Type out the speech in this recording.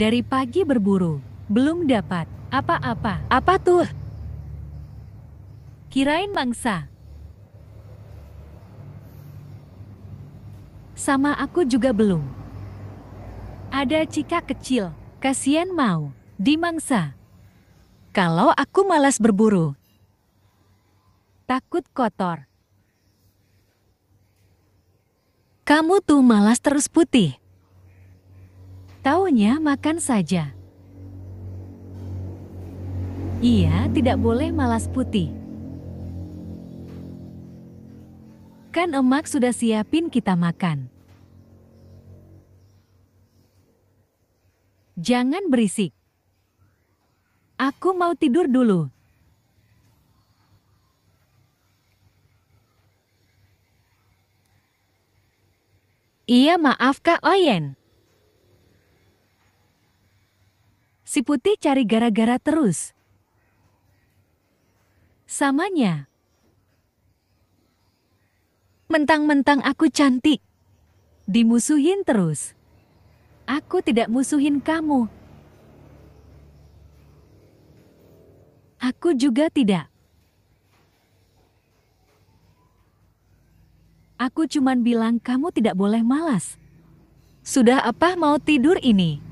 Dari pagi berburu, belum dapat apa-apa. Apa tuh? Kirain mangsa. Sama aku juga belum. Ada cika kecil, kasihan mau, dimangsa. Kalau aku malas berburu. Takut kotor. Kamu tuh malas terus putih. Taunya makan saja. Ia tidak boleh malas putih. Kan emak sudah siapin kita makan. Jangan berisik. Aku mau tidur dulu. Iya maaf Kak Oyen. Si putih cari gara-gara terus. Samanya. Mentang-mentang aku cantik. Dimusuhin terus. Aku tidak musuhin kamu. Aku juga tidak. Aku cuman bilang kamu tidak boleh malas. Sudah apa mau tidur ini?